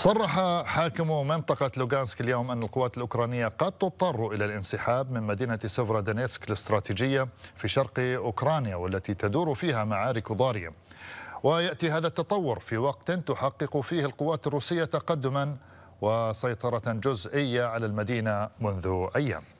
صرح حاكم منطقة لوغانسك اليوم أن القوات الأوكرانية قد تضطر إلى الانسحاب من مدينة سيفرودونيتسك الاستراتيجية في شرق أوكرانيا والتي تدور فيها معارك ضارية ويأتي هذا التطور في وقت تحقق فيه القوات الروسية تقدما وسيطرة جزئية على المدينة منذ أيام